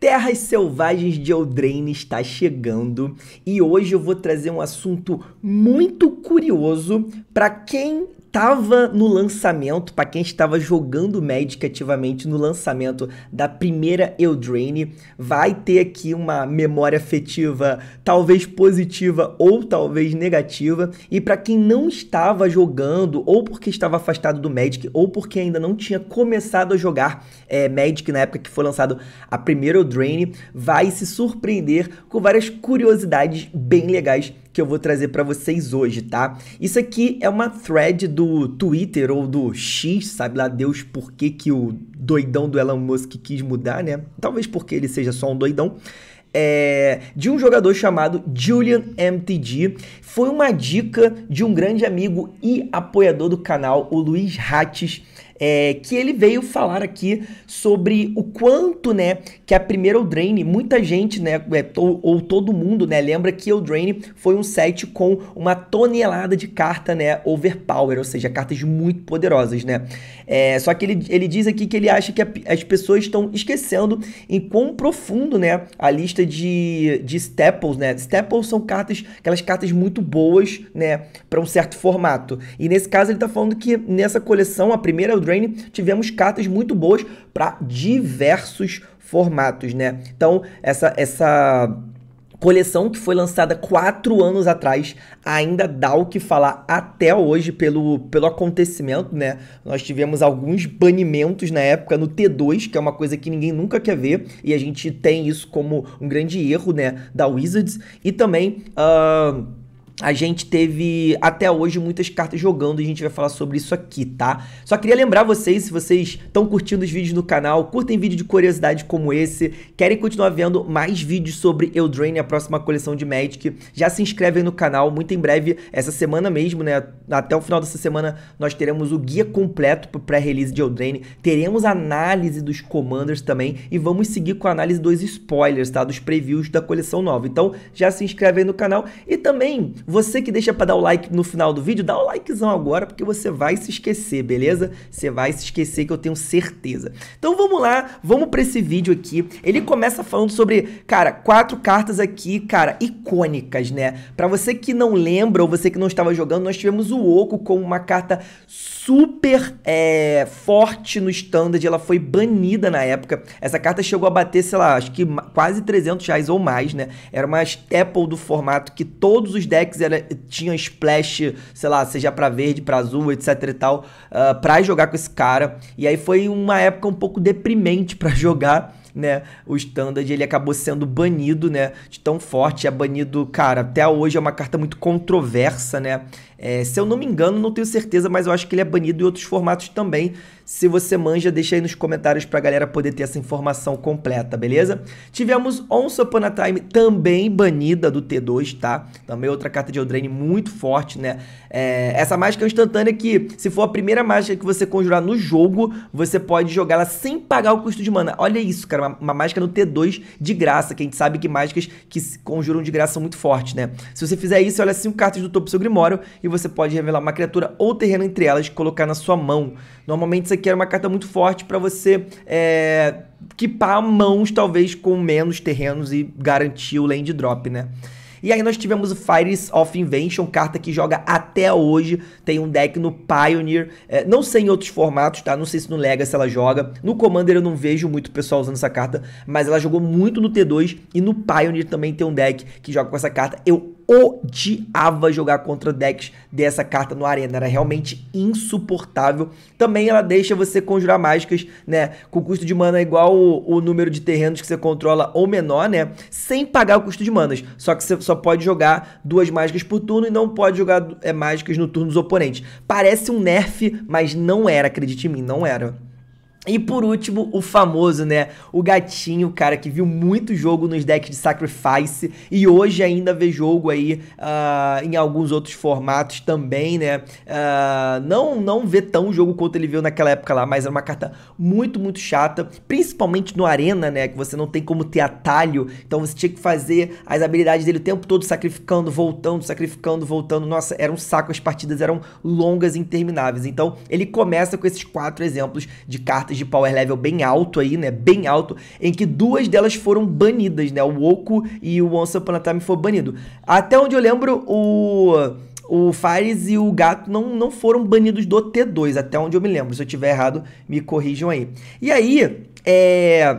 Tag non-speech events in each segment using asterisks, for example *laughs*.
Terras Selvagens de Eldraine está chegando e hoje eu vou trazer um assunto muito curioso para quem estava no lançamento, para quem estava jogando Magic ativamente no lançamento da primeira Eldraine, vai ter aqui uma memória afetiva, talvez positiva ou talvez negativa. E para quem não estava jogando, ou porque estava afastado do Magic, ou porque ainda não tinha começado a jogar é, Magic na época que foi lançado a primeira Eldraine, vai se surpreender com várias curiosidades bem legais que eu vou trazer para vocês hoje, tá? Isso aqui é uma thread do Twitter ou do X, sabe lá Deus por que, que o doidão do Elon Musk quis mudar, né? Talvez porque ele seja só um doidão. É, de um jogador chamado Julian MTG. Foi uma dica de um grande amigo e apoiador do canal, o Luiz Hattes é, que ele veio falar aqui sobre o quanto, né, que a primeira Eldraine, muita gente, né, é, ou, ou todo mundo, né, lembra que Eldraine foi um set com uma tonelada de carta, né, overpower, ou seja, cartas muito poderosas, né. É, só que ele, ele diz aqui que ele acha que a, as pessoas estão esquecendo em quão profundo, né, a lista de, de staples, né, staples são cartas, aquelas cartas muito boas, né, para um certo formato. E nesse caso ele tá falando que nessa coleção, a primeira Eldraine Drain, tivemos cartas muito boas para diversos formatos, né? Então, essa essa coleção que foi lançada quatro anos atrás, ainda dá o que falar até hoje pelo, pelo acontecimento, né? Nós tivemos alguns banimentos na época no T2, que é uma coisa que ninguém nunca quer ver, e a gente tem isso como um grande erro, né, da Wizards, e também... Uh a gente teve até hoje muitas cartas jogando e a gente vai falar sobre isso aqui, tá? Só queria lembrar vocês, se vocês estão curtindo os vídeos no canal, curtem vídeo de curiosidade como esse, querem continuar vendo mais vídeos sobre Eldraine, a próxima coleção de Magic, já se inscrevem no canal, muito em breve, essa semana mesmo, né? Até o final dessa semana nós teremos o guia completo pro pré-release de Eldraine, teremos análise dos Commanders também e vamos seguir com a análise dos spoilers, tá? Dos previews da coleção nova. Então já se inscreve aí no canal e também você que deixa para dar o like no final do vídeo, dá o likezão agora, porque você vai se esquecer, beleza? Você vai se esquecer que eu tenho certeza. Então vamos lá, vamos para esse vídeo aqui. Ele começa falando sobre, cara, quatro cartas aqui, cara, icônicas, né? Para você que não lembra ou você que não estava jogando, nós tivemos o Oco como uma carta super é, forte no standard, ela foi banida na época. Essa carta chegou a bater, sei lá, acho que quase 300 reais ou mais, né? Era uma Apple do formato que todos os decks decks era, splash, sei lá, seja para verde, para azul, etc e tal, uh, pra jogar com esse cara. E aí foi uma época um pouco deprimente para *laughs* jogar né, o Standard, ele acabou sendo banido, né, de tão forte, é banido, cara, até hoje é uma carta muito controversa, né, é, se eu não me engano, não tenho certeza, mas eu acho que ele é banido em outros formatos também. Se você manja, deixa aí nos comentários pra galera poder ter essa informação completa, beleza? Tivemos Once Upon a Time também banida do T2, tá? Também outra carta de Eldraine muito forte, né? É, essa mágica instantânea que, se for a primeira mágica que você conjurar no jogo, você pode jogá-la sem pagar o custo de mana. Olha isso, cara, uma, uma mágica no T2 de graça, que a gente sabe que mágicas que se conjuram de graça são muito fortes, né? Se você fizer isso, olha cinco cartas do topo do seu Grimório e você pode revelar uma criatura ou terreno entre elas e colocar na sua mão. Normalmente isso aqui era uma carta muito forte para você é, equipar mãos, talvez, com menos terrenos e garantir o land drop, né? E aí nós tivemos o Fires of Invention, carta que joga até hoje, tem um deck no Pioneer, é, não sei em outros formatos, tá? Não sei se no Legacy ela joga, no Commander eu não vejo muito pessoal usando essa carta, mas ela jogou muito no T2 e no Pioneer também tem um deck que joga com essa carta. Eu odiava jogar contra decks dessa carta no Arena. Era realmente insuportável. Também ela deixa você conjurar mágicas, né? Com custo de mana igual o, o, número de terrenos que você controla ou menor, né? Sem pagar o custo de manas. Só que você só pode jogar duas mágicas por turno e não pode jogar é, mágicas no turno dos oponentes. Parece um nerf, mas não era, acredite em mim, não era. E por último, o famoso, né? O gatinho, cara, que viu muito jogo nos decks de Sacrifice e hoje ainda vê jogo aí uh, em alguns outros formatos também, né? Uh, não, não vê tão jogo quanto ele viu naquela época lá, mas era uma carta muito, muito chata, principalmente no Arena, né? Que você não tem como ter atalho, então você tinha que fazer as habilidades dele o tempo todo sacrificando, voltando, sacrificando, voltando. Nossa, era um saco, as partidas eram longas e intermináveis. Então ele começa com esses quatro exemplos de cartas de power level bem alto aí, né? Bem alto, em que duas delas foram banidas, né? O Oco e o Once Upon a Time foi banido. Até onde eu lembro, o o Fares e o Gato não, não foram banidos do T2, até onde eu me lembro. Se eu tiver errado, me corrijam aí. E aí, é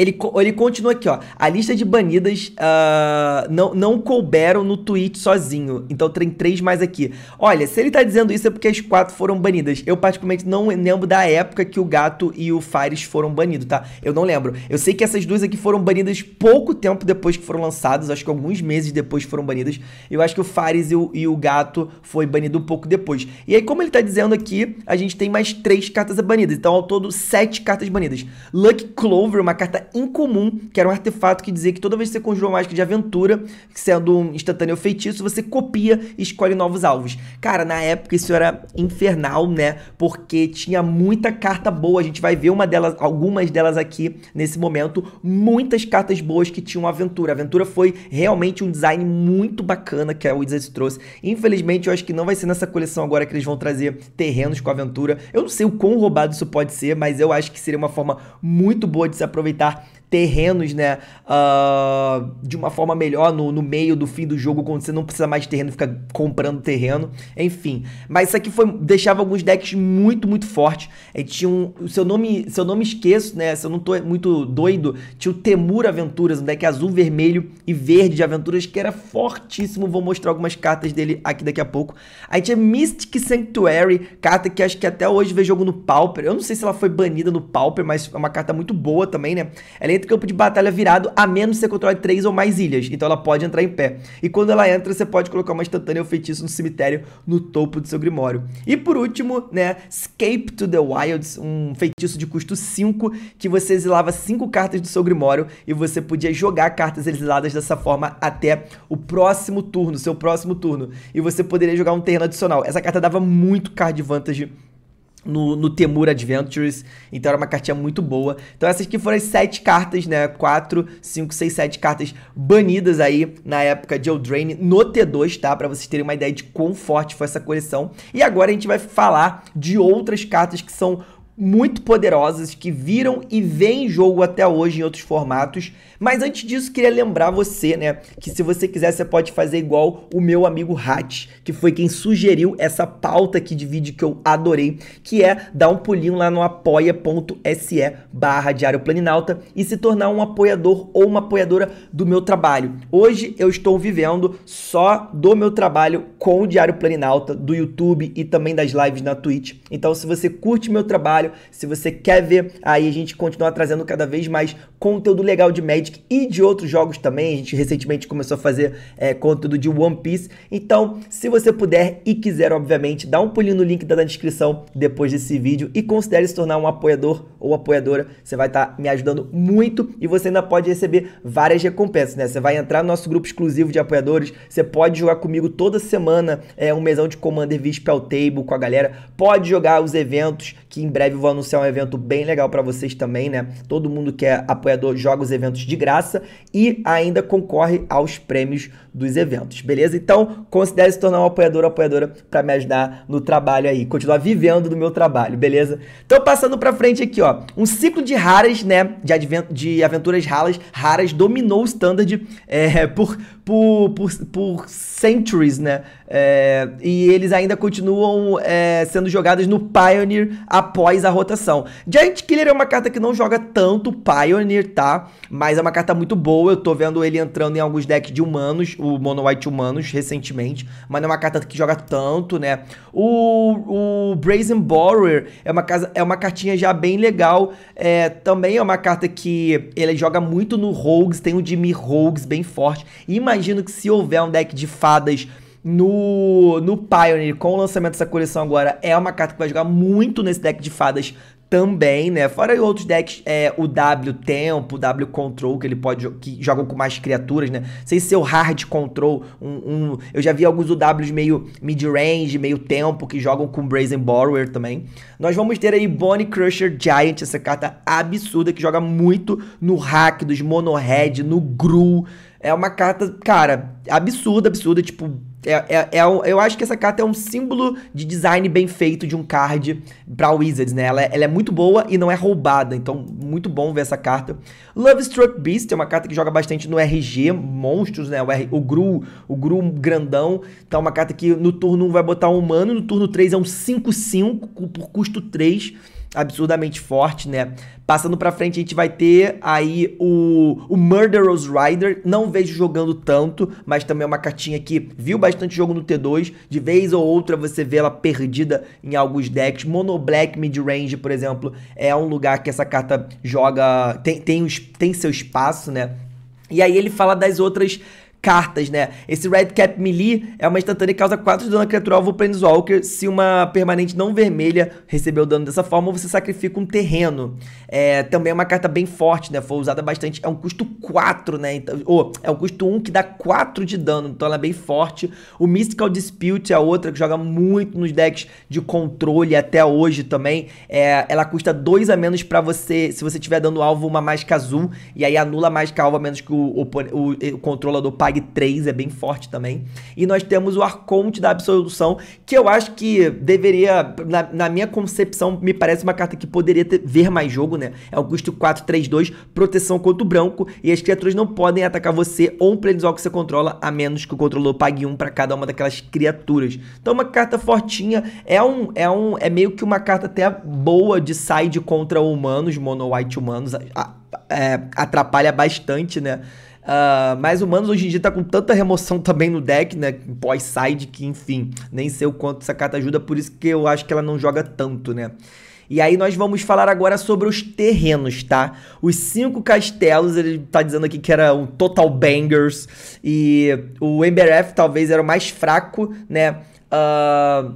ele, ele continua aqui, ó. A lista de banidas uh, não, não couberam no tweet sozinho. Então tem três mais aqui. Olha, se ele tá dizendo isso é porque as quatro foram banidas. Eu particularmente não lembro da época que o Gato e o Fares foram banidos, tá? Eu não lembro. Eu sei que essas duas aqui foram banidas pouco tempo depois que foram lançadas. Acho que alguns meses depois foram banidas. Eu acho que o Fares e o, e o Gato foi banido um pouco depois. E aí, como ele tá dizendo aqui, a gente tem mais três cartas banidas. Então, ao todo, sete cartas banidas. Lucky Clover, uma carta incomum, que era um artefato que dizia que toda vez que você uma mágica de aventura, sendo um instantâneo feitiço, você copia e escolhe novos alvos. Cara, na época isso era infernal, né? Porque tinha muita carta boa, a gente vai ver uma delas, algumas delas aqui nesse momento, muitas cartas boas que tinham aventura. A aventura foi realmente um design muito bacana que a Wizards trouxe. Infelizmente, eu acho que não vai ser nessa coleção agora que eles vão trazer terrenos com aventura. Eu não sei o quão roubado isso pode ser, mas eu acho que seria uma forma muito boa de se aproveitar terrenos, né? Uh, de uma forma melhor no, no, meio do fim do jogo, quando você não precisa mais de terreno, fica comprando terreno. Enfim. Mas isso aqui foi, deixava alguns decks muito, muito fortes. E é, tinha um. seu nome seu nome esqueço, né? Se eu não tô muito doido, tinha o Temur Aventuras, um deck azul, vermelho e verde de aventuras, que era fortíssimo. Vou mostrar algumas cartas dele aqui daqui a pouco. Aí tinha Mystic Sanctuary, carta que acho que até hoje vê jogo no Pauper. Eu não sei se ela foi banida no Pauper, mas é uma carta muito boa também, né? Ela é Planeta campo de batalha virado, a menos que você controle três ou mais ilhas. Então ela pode entrar em pé. E quando ela entra, você pode colocar uma instantânea ou feitiço no cemitério no topo do seu grimório. E por último, né, Escape to the Wilds, um feitiço de custo 5, que você exilava cinco cartas do seu grimório e você podia jogar cartas exiladas dessa forma até o próximo turno, seu próximo turno. E você poderia jogar um terreno adicional. Essa carta dava muito card vantagem no, no Temur Adventures, então era uma cartinha muito boa. Então essas aqui foram as sete cartas, né, 4, 5, 6, 7 cartas banidas aí na época de Eldraine no T2, tá, pra vocês terem uma ideia de quão forte foi essa coleção. E agora a gente vai falar de outras cartas que são muito poderosas que viram e vêm jogo até hoje em outros formatos. Mas antes disso, queria lembrar você, né, que se você quiser, você pode fazer igual o meu amigo Hatch, que foi quem sugeriu essa pauta aqui de vídeo que eu adorei, que é dar um pulinho lá no apoia.se barra Diário Planinalta e se tornar um apoiador ou uma apoiadora do meu trabalho. Hoje eu estou vivendo só do meu trabalho com o Diário Planinalta, do YouTube e também das lives na Twitch. Então, se você curte meu trabalho, se você quer ver aí a gente continuar trazendo cada vez mais conteúdo legal de Magic e de outros jogos também. A gente recentemente começou a fazer é, conteúdo de One Piece. Então, se você puder e quiser, obviamente, dá um pulinho no link da descrição depois desse vídeo e considere se tornar um apoiador ou apoiadora. Você vai estar tá me ajudando muito e você ainda pode receber várias recompensas, né? Você vai entrar no nosso grupo exclusivo de apoiadores, você pode jogar comigo toda semana é, um mesão de Commander via ao Table com a galera, pode jogar os eventos, que em breve vou anunciar um evento bem legal para vocês também, né? Todo mundo que é apoiador joga os eventos de graça e ainda concorre aos prêmios dos eventos, beleza? Então, considere se tornar um apoiador ou apoiadora para me ajudar no trabalho aí, continuar vivendo do meu trabalho, beleza? Então, passando para frente aqui, ó, um ciclo de raras, né, de, de aventuras raras, raras dominou o standard *laughs* é, por, por, por, por centuries, né? É, e eles ainda continuam é, sendo jogados no Pioneer após a rotação. Giant Killer é uma carta que não joga tanto Pioneer, tá? Mas é uma carta muito boa, eu tô vendo ele entrando em alguns decks de humanos, o Mono White Humanos recentemente, mas não é uma carta que joga tanto, né? O, o Brazen Borrower é uma, casa, é uma cartinha já bem legal, é, também é uma carta que ele joga muito no Rogues, tem o Jimmy Rogues bem forte. E imagino que se houver um deck de fadas no, no Pioneer, com o lançamento dessa coleção agora, é uma carta que vai jogar muito nesse deck de fadas também, né? Fora outros decks, é, o W Tempo, o W Control, que ele pode que jogam com mais criaturas, né? Sem ser o Hard Control, um, um, eu já vi alguns UWs meio mid-range, meio tempo, que jogam com Brazen Borrower também. Nós vamos ter aí Bonnie Crusher Giant, essa carta absurda que joga muito no hack dos Mono Red, no Gru. É uma carta, cara, absurda, absurda, tipo, é, é, é, eu acho que essa carta é um símbolo de design bem feito de um card pra Wizards, né? Ela, é, ela é muito boa e não é roubada, então muito bom ver essa carta. Love Struck Beast é uma carta que joga bastante no RG, monstros, né? O, R, o Gru, o Gru grandão. Então é uma carta que no turno 1 vai botar um humano, no turno 3 é um 5-5 por custo 3 absurdamente forte, né? Passando pra frente, a gente vai ter aí o, o Murderous Rider. Não vejo jogando tanto, mas também é uma cartinha que viu bastante jogo no T2. De vez ou outra você vê ela perdida em alguns decks. Mono Black Midrange, por exemplo, é um lugar que essa carta joga. Tem, tem, tem seu espaço, né? E aí ele fala das outras cartas, né? Esse Red Cap Melee é uma instantânea que causa 4 de dano à criatura alvo Planeswalker. Se uma permanente não vermelha receber o dano dessa forma, você sacrifica um terreno. É, também é uma carta bem forte, né? Foi usada bastante. É um custo 4, né? Então, ou, é um custo 1 que dá 4 de dano, então ela é bem forte. O Mystical Dispute é outra que joga muito nos decks de controle até hoje também. É, ela custa 2 a menos para você, se você estiver dando alvo uma mágica azul, e aí anula a mágica alvo a menos que o, o, o, o controlador pai Pag 3 é bem forte também. E nós temos o Arconte da Absolução, que eu acho que deveria, na, na minha concepção, me parece uma carta que poderia ter, ver mais jogo, né? É um custo 4, 3, 2, proteção contra o branco, e as criaturas não podem atacar você ou um planizol que você controla, a menos que o controlador pague um para cada uma daquelas criaturas. Então uma carta fortinha, é um é um é meio que uma carta até boa de side contra humanos, mono white humanos, a, a, é, atrapalha bastante, né? Uh, mas o Manos hoje em dia tá com tanta remoção também no deck, né? Pós-side, que enfim, nem sei o quanto essa carta ajuda, por isso que eu acho que ela não joga tanto, né? E aí nós vamos falar agora sobre os terrenos, tá? Os cinco castelos, ele tá dizendo aqui que era um total bangers. E o Embereth talvez era o mais fraco, né? Uh,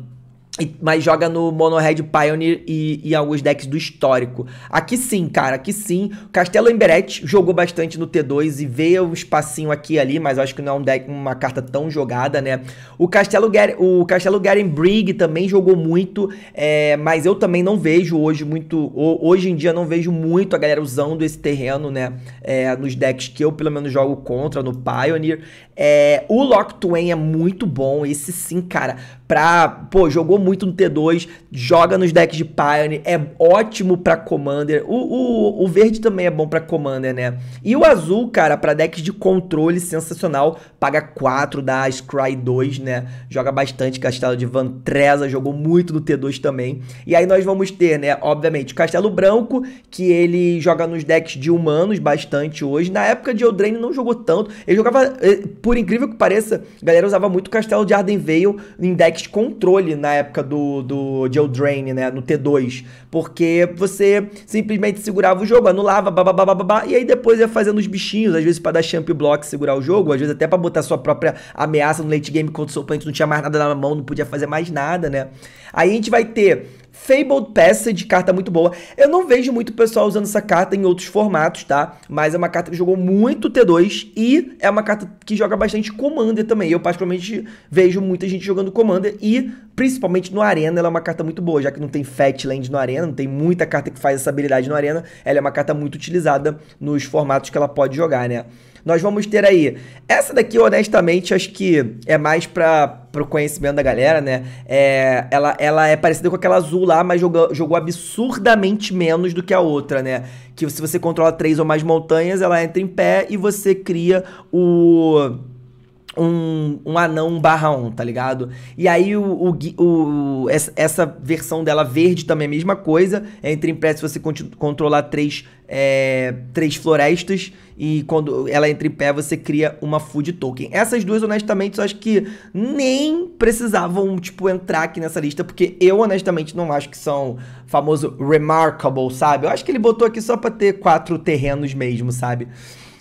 mas joga no Mono Red Pioneer e, e, alguns decks do histórico. Aqui sim, cara, aqui sim. O Castelo Emberet jogou bastante no T2 e veio um espacinho aqui e ali, mas acho que não é um deck, uma carta tão jogada, né? O Castelo, o Castelo Garen Brig também jogou muito, é, mas eu também não vejo hoje muito. Hoje em dia não vejo muito a galera usando esse terreno, né? É, nos decks que eu pelo menos jogo contra, no Pioneer. É, o Lock Twain é muito bom, esse sim, cara pra, pô, jogou muito no T2, joga nos decks de Pioneer, é ótimo pra Commander. O, o, o verde também é bom pra Commander, né? E o azul, cara, pra decks de controle, sensacional. Paga 4 da Scry 2, né? Joga bastante Castelo de Van Treza jogou muito no T2 também. E aí nós vamos ter, né, obviamente, Castelo Branco, que ele joga nos decks de humanos bastante hoje. Na época de Eldraine não jogou tanto. Ele jogava, eh, por incrível que pareça, a galera usava muito Castelo de Arden Veil em decks Kinect controle na época do, do Joe Drain, né? No T2. Porque você simplesmente segurava o jogo, anulava, babá, e aí depois ia fazendo os bichinhos, às vezes para dar champ block segurar o jogo, às vezes até para botar sua própria ameaça no late game contra o seu oponente, não tinha mais nada na mão, não podia fazer mais nada, né? Aí a gente vai ter Fabled Passage, carta muito boa. Eu não vejo muito pessoal usando essa carta em outros formatos, tá? Mas é uma carta que jogou muito T2 e é uma carta que joga bastante Commander também. Eu, particularmente, vejo muita gente jogando Commander e, principalmente no Arena, ela é uma carta muito boa, já que não tem Fatland no Arena, não tem muita carta que faz essa habilidade no Arena. Ela é uma carta muito utilizada nos formatos que ela pode jogar, né? Nós vamos ter aí. Essa daqui, honestamente, acho que é mais para pro conhecimento da galera, né? É, ela, ela é parecida com aquela azul lá, mas jogou, jogou absurdamente menos do que a outra, né? Que se você controla três ou mais montanhas, ela entra em pé e você cria o um, um anão barra um, tá ligado? E aí o, o, o, essa versão dela verde também é a mesma coisa. É entre em se você controlar três, é, três florestas e quando ela entra em pé você cria uma food token. Essas duas, honestamente, eu acho que nem precisavam, tipo, entrar aqui nessa lista, porque eu, honestamente, não acho que são famoso remarkable, sabe? Eu acho que ele botou aqui só pra ter quatro terrenos mesmo, sabe?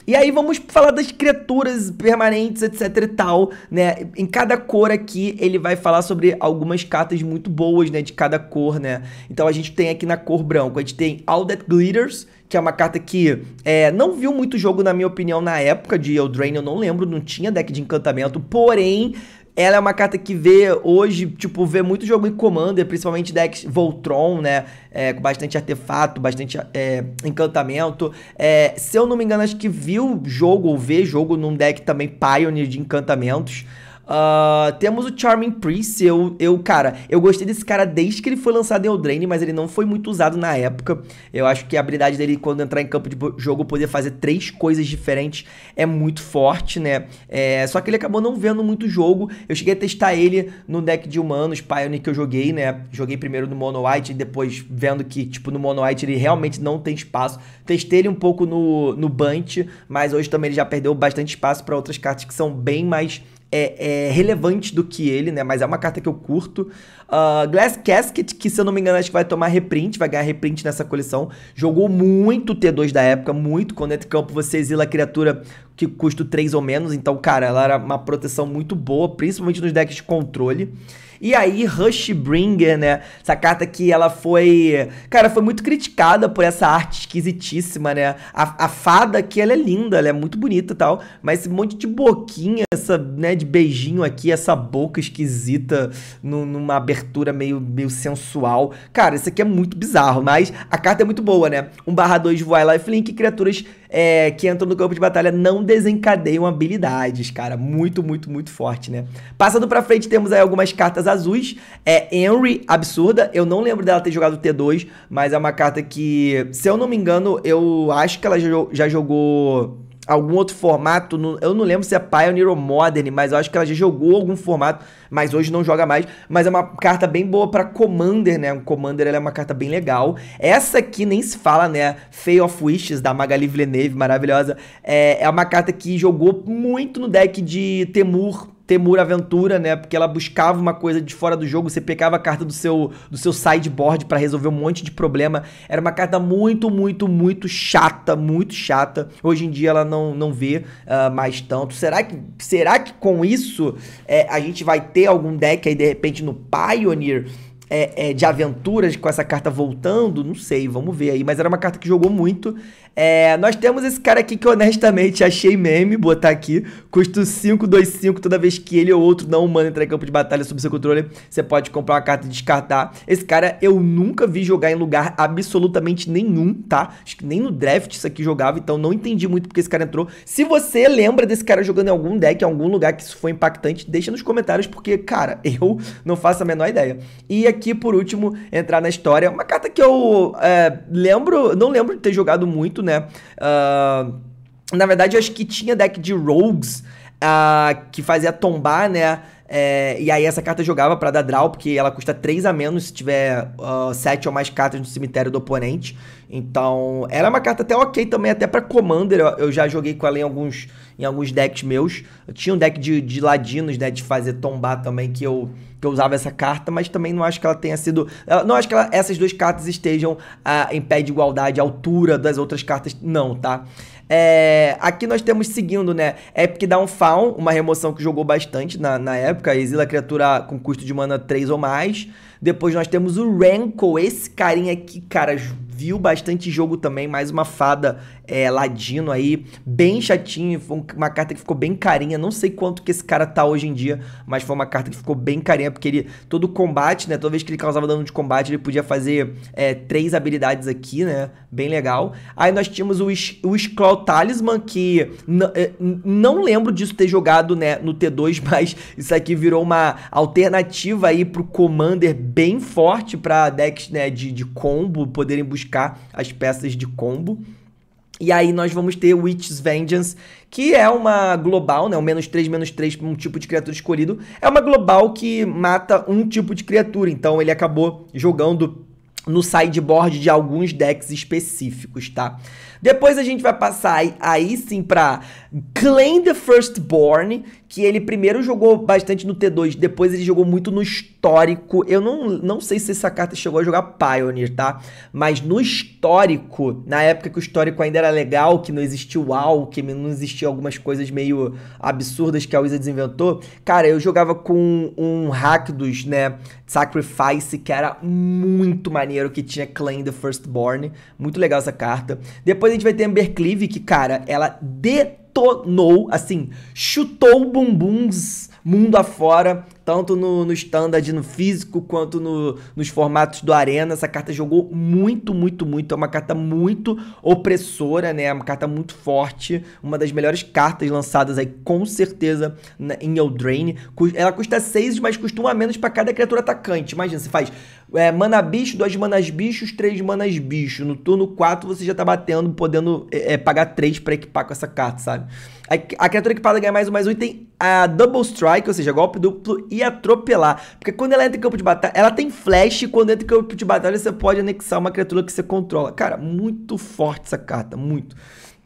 E aí vamos falar das criaturas permanentes, etc e tal, né? Em cada cor aqui ele vai falar sobre algumas cartas muito boas, né, de cada cor, né? Então a gente tem aqui na cor branco, a gente tem All That Glitters, que é uma carta que é, não viu muito jogo, na minha opinião, na época de Eldraine, eu não lembro, não tinha deck de encantamento, porém ela é uma carta que vê hoje, tipo, vê muito jogo em Commander, principalmente decks Voltron, né? É, com bastante artefato, bastante é, encantamento. É, se eu não me engano, acho que viu jogo ou vê jogo num deck também Pioneer de encantamentos. Uh, temos o Charming Prince. Eu, eu, cara, eu gostei desse cara desde que ele foi lançado em Eldraine, mas ele não foi muito usado na época. Eu acho que a habilidade dele, quando entrar em campo de jogo, poder fazer três coisas diferentes é muito forte, né? É, só que ele acabou não vendo muito jogo. Eu cheguei a testar ele no deck de humanos, Pioneer, que eu joguei, né? Joguei primeiro no Mono White e depois vendo que, tipo, no Mono White ele realmente não tem espaço. Testei ele um pouco no, no Bunt, mas hoje também ele já perdeu bastante espaço para outras cartas que são bem mais é, é, relevante do que ele, né? Mas é uma carta que eu curto. Uh, Glass Casket, que se eu não me engano acho que vai tomar reprint, vai ganhar reprint nessa coleção. Jogou muito T2 da época, muito. Quando entra em campo você exila a criatura que custa 3 ou menos. Então, cara, ela era uma proteção muito boa, principalmente nos decks de controle. E aí, Rushbringer, né? Essa carta que ela foi. Cara, foi muito criticada por essa arte esquisitíssima, né? A, a fada aqui, ela é linda, ela é muito bonita e tal. Mas esse monte de boquinha, essa, né, de beijinho aqui, essa boca esquisita no, numa abertura meio, meio sensual. Cara, isso aqui é muito bizarro, mas a carta é muito boa, né? 1 barra 2 Wildlife Link criaturas é, que entram no campo de batalha não desencadeiam habilidades, cara. Muito, muito, muito forte, né? Passando pra frente, temos aí algumas cartas azuis. É Henry, absurda. Eu não lembro dela ter jogado T2, mas é uma carta que, se eu não me engano, eu acho que ela já jogou algum outro formato. eu não lembro se é Pioneer ou Modern, mas eu acho que ela já jogou algum formato, mas hoje não joga mais. Mas é uma carta bem boa para Commander, né? Um Commander é uma carta bem legal. Essa aqui nem se fala, né? Fey of Wishes, da Magali Villeneuve, maravilhosa. É, é uma carta que jogou muito no deck de Temur Temur Aventura, né? Porque ela buscava uma coisa de fora do jogo, você pegava a carta do seu, do seu sideboard para resolver um monte de problema. Era uma carta muito, muito, muito chata, muito chata. Hoje em dia ela não, não vê uh, mais tanto. Será que, será que com isso é, a gente vai ter algum deck aí de repente no Pioneer? É, é, de aventuras com essa carta voltando, não sei, vamos ver aí. Mas era uma carta que jogou muito. É, nós temos esse cara aqui que honestamente achei meme, botar aqui. custa 525 toda vez que ele ou outro não humano entrar em campo de batalha sob seu controle, você pode comprar uma carta e descartar. Esse cara eu nunca vi jogar em lugar absolutamente nenhum, tá? Acho que nem no draft isso aqui jogava, então não entendi muito porque esse cara entrou. Se você lembra desse cara jogando em algum deck, em algum lugar que isso foi impactante, deixa nos comentários porque, cara, *laughs* eu não faço a menor ideia. E aqui por último, entrar na história, uma carta que eu é, lembro, não lembro de ter jogado muito né? Uh, na verdade, eu acho que tinha deck de Rogues uh, que fazia tombar, né? É, e aí essa carta jogava para dar draw, porque ela custa 3 a menos se tiver uh, ah, 7 ou mais cartas no cemitério do oponente. Então, era uma carta até ok também, até para Commander. Eu, eu, já joguei com ela em alguns, em alguns decks meus. Eu tinha um deck de, de ladinos, né? De fazer tombar também, que eu que eu usava essa carta, mas também não acho que ela tenha sido. Não acho que ela, essas duas cartas estejam ah, em pé de igualdade, altura das outras cartas, não, tá? É, aqui nós temos seguindo, né? Epic Downfall, uma remoção que jogou bastante na, na época. Exila criatura com custo de mana 3 ou mais. Depois nós temos o Renko, esse carinha aqui, cara, viu bastante jogo também, mais uma fada é, ladino aí, bem chatinho, foi uma carta que ficou bem carinha, não sei quanto que esse cara tá hoje em dia, mas foi uma carta que ficou bem carinha, porque ele, todo combate, né, toda vez que ele causava dano de combate, ele podia fazer é, três habilidades aqui, né, bem legal. Aí nós tínhamos o, Is o Talisman, que é, não lembro disso ter jogado, né, no T2, *laughs* mas isso aqui virou uma alternativa aí pro Commander bem forte para decks né, de, de combo, poderem buscar as peças de combo. E aí nós vamos ter Witch's Vengeance, que é uma global, né? Um menos 3, menos 3 para um tipo de criatura escolhido. É uma global que mata um tipo de criatura. Então ele acabou jogando no sideboard de alguns decks específicos, tá? Depois a gente vai passar aí, aí sim pra Claim the Firstborn, que ele primeiro jogou bastante no T2, depois ele jogou muito no histórico. Eu não, não sei se essa carta chegou a jogar Pioneer, tá? Mas no histórico, na época que o histórico ainda era legal, que não existia o Alckmin, que não existia algumas coisas meio absurdas que a Wizards inventou, cara, eu jogava com um hack né, Sacrifice, que era muito maneiro, que tinha Claim the Firstborn. Muito legal essa carta. Depois a gente vai ter Amber Cleave, que, cara, ela detonou, assim, chutou bumbuns mundo afora, tanto no, no standard, no físico, quanto no, nos formatos do Arena. Essa carta jogou muito, muito, muito. É uma carta muito opressora, né? É uma carta muito forte. Uma das melhores cartas lançadas aí, com certeza, na, em Eldraine. Ela custa 6, mas custa 1 um a menos para cada criatura atacante. Imagina, você faz é, mana bicho, 2 manas bichos, 3 manas bicho. No turno 4 você já tá batendo, podendo é, é pagar 3 para equipar com essa carta, sabe? A, a criatura equipada ganha mais um mais um e tem a double strike, ou seja, golpe duplo e atropelar. Porque quando ela entra em campo de batalha, ela tem flash, e quando entra em campo de batalha você pode anexar uma criatura que você controla. Cara, muito forte essa carta, muito.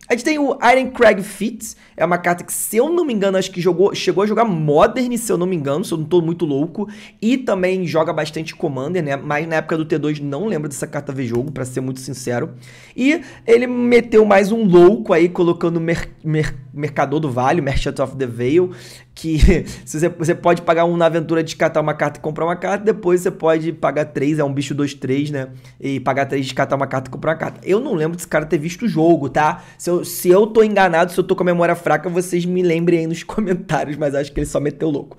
A gente tem o Iron Crag Fits, é uma carta que, se eu não me engano, acho que jogou, chegou a jogar Modern, se eu não me engano, se eu não tô muito louco, e também joga bastante Commander, né? Mas na época do T2 não lembro dessa carta ver jogo, para ser muito sincero. E ele meteu mais um louco aí, colocando Mer, Mer Mercador do Vale, Merchant of the Vale, que *laughs* você, você pode pagar um na aventura de catar uma carta e comprar uma carta, depois você pode pagar três, é um bicho 2-3, né? E pagar três, descartar uma carta e comprar uma carta. Eu não lembro desse cara ter visto o jogo, tá? Se eu, se eu tô enganado, se eu tô com a memória fraca, vocês me lembrem aí nos *laughs* comentários, mas acho que ele só meteu louco.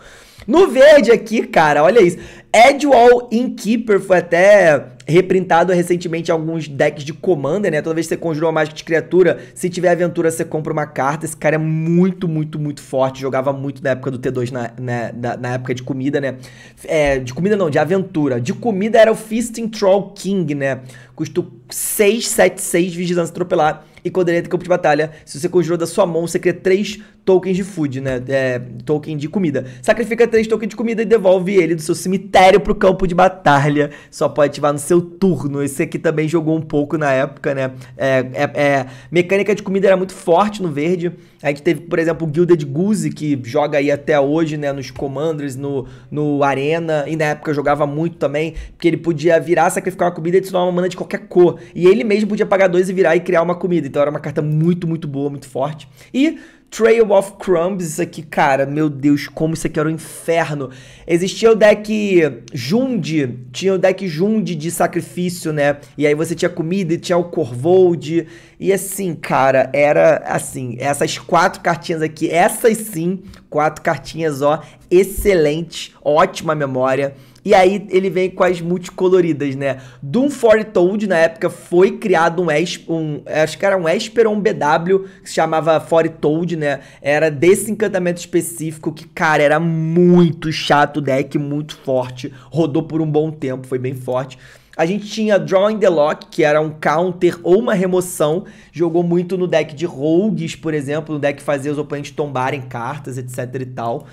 No verde aqui, cara, olha isso. Edwall Inkeeper foi até reprintado recentemente em alguns decks de commander, né? Toda vez que você conjurou uma mágica de criatura, se tiver aventura, você compra uma carta. Esse cara é muito, muito, muito forte. Jogava muito na época do T2, na, né, na, na época de comida, né? É, de comida não, de aventura. De comida era o Fisting Troll King, né? Custo 6, 7, 6, Vigilância Atropelar. E quando ele entra em campo de batalha, se você conjurou da sua mão, você cria 3 tokens de food, né? É, token de comida. Sacrifica 3 tokens de comida e devolve ele do seu cemitério pro campo de batalha. Só pode ativar no seu turno. Esse aqui também jogou um pouco na época, né? É, é, é mecânica de comida era muito forte no verde. A gente teve, por exemplo, o Gilded Goose, que joga aí até hoje, né? Nos Commanders, no, no Arena. E na época jogava muito também, porque ele podia virar, sacrificar uma comida e adicionar uma mana de qualquer cor. E ele mesmo podia pagar dois e virar e criar uma comida. Então, então era é uma carta muito, muito boa, muito forte. E Trail of Crumbs, isso aqui, cara, meu Deus, como isso aqui era um inferno. Existia o deck Jund, tinha o deck Jund de sacrifício, né? E aí você tinha comida e tinha o Corvold. E assim, cara, era assim, essas quatro cartinhas aqui, essas sim, quatro cartinhas, ó, excelente, ótima memória. E aí ele vem com as multicoloridas, né? Doom Foretold, na época, foi criado um, um acho que era um Esper ou um BW, que se chamava Foretold, né? Era desse encantamento específico que, cara, era muito chato o deck, muito forte. Rodou por um bom tempo, foi bem forte. A gente tinha Drawing the Lock, que era um counter ou uma remoção. Jogou muito no deck de Rogues, por exemplo, no deck que fazia os oponentes tombarem cartas, etc e tal.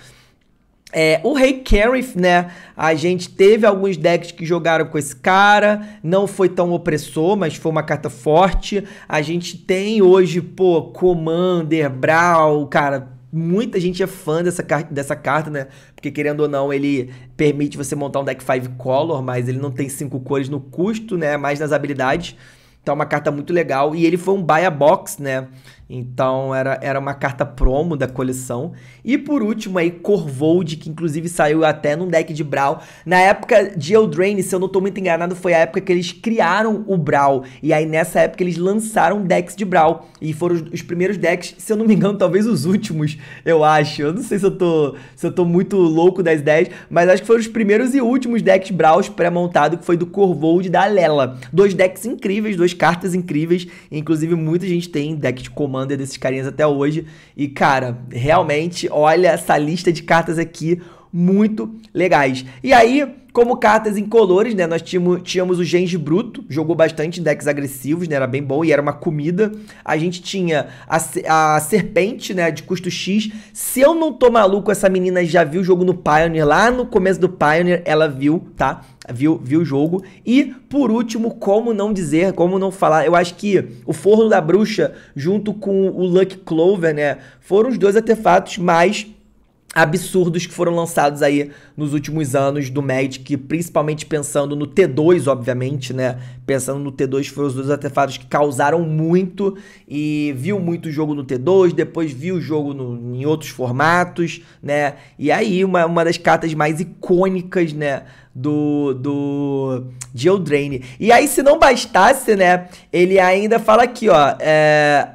É, o Rei hey né? A gente teve alguns decks que jogaram com esse cara, não foi tão opressor, mas foi uma carta forte. A gente tem hoje, pô, Commander, Brawl, cara, muita gente é fã dessa, dessa carta, né? Porque querendo ou não, ele permite você montar um deck 5 color, mas ele não tem 5 cores no custo, né? Mais nas habilidades. Então, uma carta muito legal. E ele foi um buy a box, né? Então, era, era uma carta promo da coleção. E por último, aí, Corvold, que inclusive saiu até num deck de Brawl. Na época de Eldraine, se eu não tô muito enganado, foi a época que eles criaram o Brawl. E aí, nessa época, eles lançaram decks de Brawl. E foram os, os primeiros decks, se eu não me engano, talvez os últimos, eu acho. Eu não sei se eu tô, se eu tô muito louco das ideias, mas acho que foram os primeiros e últimos decks Brawls pré-montado, que foi do Corvold da Lela. Dois decks incríveis, dois cartas incríveis. Inclusive, muita gente tem deck de commander desses carinhas até hoje. E, cara, realmente, olha essa lista de cartas aqui muito legais. E aí, como cartas incolores, né? Nós tínhamos, tínhamos o Genji Bruto, jogou bastante em decks agressivos, né? Era bem bom e era uma comida. A gente tinha a, a Serpente, né? De custo X. Se eu não tô maluco, essa menina já viu o jogo no Pioneer. Lá no começo do Pioneer, ela viu, tá? Viu, viu o jogo. E, por último, como não dizer, como não falar? Eu acho que o Forno da Bruxa, junto com o Luck Clover, né? Foram os dois artefatos mais absurdos que foram lançados aí nos últimos anos do Magic, principalmente pensando no T2, obviamente, né? Pensando no T2, foram os dois artefatos que causaram muito e viu muito jogo no T2, depois viu o jogo no, em outros formatos, né? E aí, uma, uma das cartas mais icônicas, né? do, do de Eldraine. E aí, se não bastasse, né? Ele ainda fala aqui, ó. É,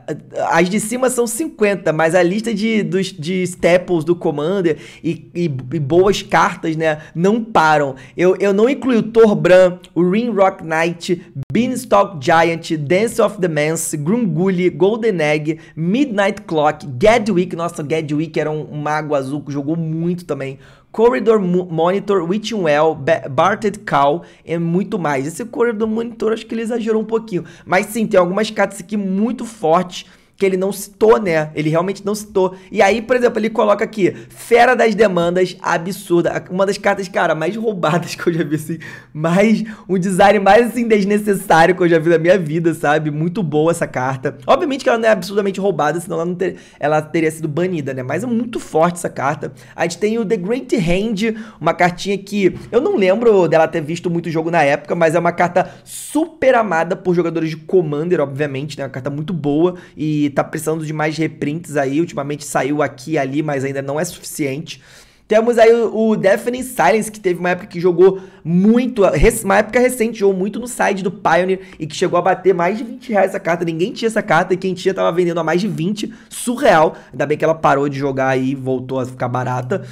as de cima são 50, mas a lista de, dos, de staples do Commander e, e, e, boas cartas, né? Não param. Eu, eu não incluí o Torbran, o Ring Rock Knight, Beanstalk Giant, Dance of the Mance, Grungully, Golden Egg, Midnight Clock, Gadwick. Nossa, Gadwick era um, um mago azul que jogou muito também Corridor Monitor, Witching Well, Barted Cow e muito mais. Esse Corridor Monitor acho que ele exagerou um pouquinho. Mas sim, tem algumas cartas aqui muito fortes que ele não citou, né? Ele realmente não citou. E aí, por exemplo, ele coloca aqui, fera das demandas, absurda. Uma das cartas, cara, mais roubadas *laughs* que eu já vi, assim. Mais, um design mais, assim, desnecessário que eu já vi na minha vida, sabe? Muito boa essa carta. Obviamente que ela não é absurdamente roubada, senão ela, não ter, ela teria sido banida, né? Mas é muito forte essa carta. A gente tem o The Great Hand, uma cartinha que eu não lembro dela ter visto muito jogo na época, mas é uma carta super amada por jogadores de Commander, obviamente, né? Uma carta muito boa e tá precisando de mais reprints aí. Ultimamente saiu aqui e ali, mas ainda não é suficiente. Temos aí o Deafening Silence, que teve uma época que jogou muito, uma época recente, jogou muito no side do Pioneer e que chegou a bater mais de 20 reais essa carta. Ninguém tinha essa carta e quem tinha tava vendendo a mais de 20, surreal. Ainda bem que ela parou de jogar aí e voltou a ficar barata.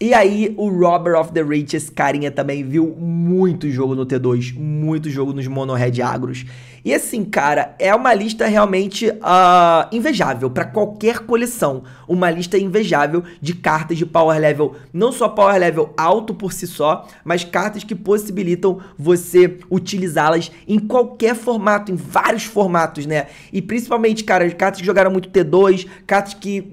E aí, o Robber of the Rich, esse carinha também viu muito jogo no T2, muito jogo nos mono-red agros. E assim, cara, é uma lista realmente uh, invejável para qualquer coleção. Uma lista invejável de cartas de power level, não só power level alto por si só, mas cartas que possibilitam você utilizá-las em qualquer formato, em vários formatos, né? E principalmente, cara, cartas que jogaram muito T2, cartas que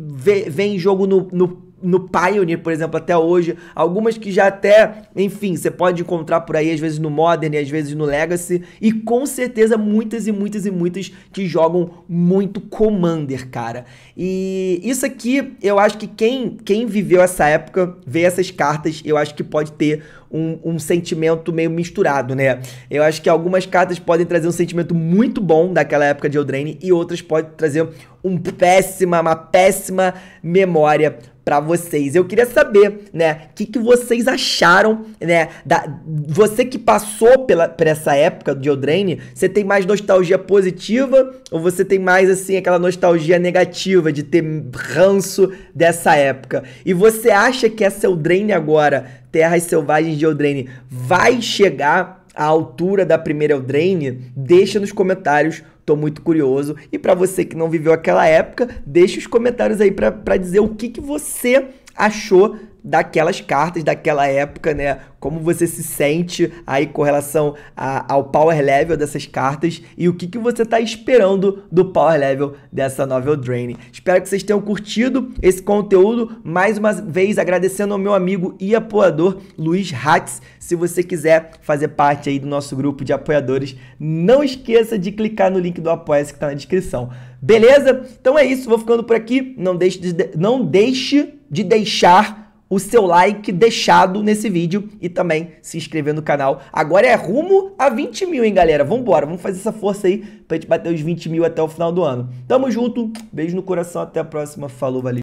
vêm jogo no, no no Pioneer, por exemplo, até hoje. Algumas que já até, enfim, você pode encontrar por aí, às vezes no Modern e às vezes no Legacy. E com certeza muitas e muitas e muitas que jogam muito Commander, cara. E isso aqui, eu acho que quem, quem viveu essa época, vê essas cartas, eu acho que pode ter um, um, sentimento meio misturado, né? Eu acho que algumas cartas podem trazer um sentimento muito bom daquela época de Eldraine e outras podem trazer um péssima, uma péssima memória para vocês. Eu queria saber, né, o que, que vocês acharam, né, da, você que passou pela, por essa época de Eldraine, você tem mais nostalgia positiva ou você tem mais, assim, aquela nostalgia negativa de ter ranço dessa época? E você acha que essa Eldraine agora, Terras Selvagens de Eldraine, vai chegar a altura da primeira Eldraine, deixa nos comentários. Tô muito curioso. E para você que não viveu aquela época, deixa os comentários aí para dizer o que, que você achou daquelas cartas daquela época, né? Como você se sente aí com relação a, ao power level dessas cartas e o que, que você está esperando do power level dessa Novel Drain. Espero que vocês tenham curtido esse conteúdo. Mais uma vez agradecendo ao meu amigo e apoiador Luiz Hatz. Se você quiser fazer parte aí do nosso grupo de apoiadores, não esqueça de clicar no link do Apoia-se que está na descrição. Beleza? Então é isso, vou ficando por aqui. Não deixe de, não deixe de deixar o seu like deixado nesse vídeo e também se inscrever no canal. Agora é rumo a 20 mil, hein, galera? Vambora, vamos fazer essa força aí pra gente bater os 20 mil até o final do ano. Tamo junto, beijo no coração, até a próxima, falou, valeu.